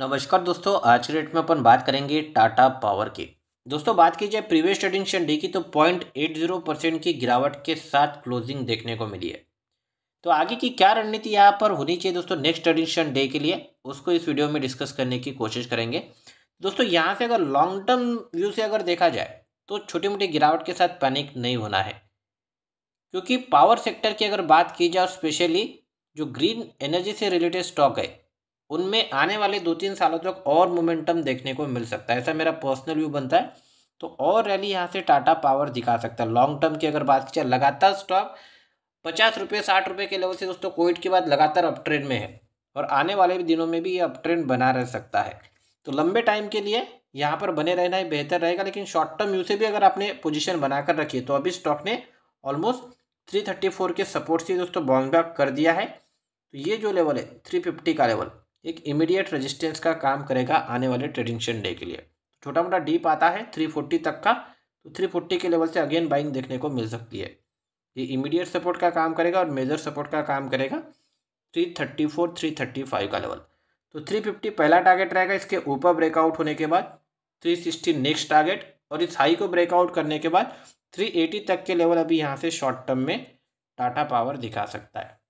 नमस्कार दोस्तों आज के डेट में अपन बात करेंगे टाटा पावर की दोस्तों बात की जाए प्रीवियस ट्रेडिंग संडे की तो पॉइंट एट जीरो परसेंट की गिरावट के साथ क्लोजिंग देखने को मिली है तो आगे की क्या रणनीति यहाँ पर होनी चाहिए दोस्तों नेक्स्ट ट्रेडिंग डे के लिए उसको इस वीडियो में डिस्कस करने की कोशिश करेंगे दोस्तों यहाँ से अगर लॉन्ग टर्म व्यू से अगर देखा जाए तो छोटी मोटी गिरावट के साथ पैनिक नहीं होना है क्योंकि पावर सेक्टर की अगर बात की जाए और स्पेशली जो ग्रीन एनर्जी से रिलेटेड स्टॉक है उनमें आने वाले दो तीन सालों तक और मोमेंटम देखने को मिल सकता है ऐसा मेरा पर्सनल व्यू बनता है तो और रैली यहाँ से टाटा पावर दिखा सकता है लॉन्ग टर्म की अगर बात की जाए लगातार स्टॉक पचास रुपये साठ रुपये के लेवल से दोस्तों कोविड के बाद लगातार अप ट्रेंड में है और आने वाले भी दिनों में भी ये अप ट्रेंड बना रह सकता है तो लंबे टाइम के लिए यहाँ पर बने रहना ही बेहतर रहेगा लेकिन शॉर्ट टर्म यू से भी अगर आपने पोजिशन बनाकर रखी है तो अभी स्टॉक ने ऑलमोस्ट फोर के सपोर्ट से दोस्तों बॉन्ग बैक कर दिया है तो ये जो लेवल है फिफ्टी का लेवल एक इमीडिएट रेजिस्टेंस का काम करेगा आने वाले ट्रेडिंग डे के लिए तो छोटा मोटा डीप आता है थ्री फोर्टी तक का तो थ्री फोर्टी के लेवल से अगेन बाइंग देखने को मिल सकती है ये इमीडिएट सपोर्ट का काम करेगा और मेजर सपोर्ट का काम करेगा three thirty four three thirty five का लेवल तो थ्री फिफ्टी पहला टारगेट रहेगा इसके ऊपर ब्रेकआउट होने के बाद थ्री सिक्सटी नेक्स्ट टारगेट और इस हाई को ब्रेकआउट करने के बाद थ्री एटी तक के लेवल अभी यहाँ से शॉर्ट टर्म में टाटा पावर दिखा सकता है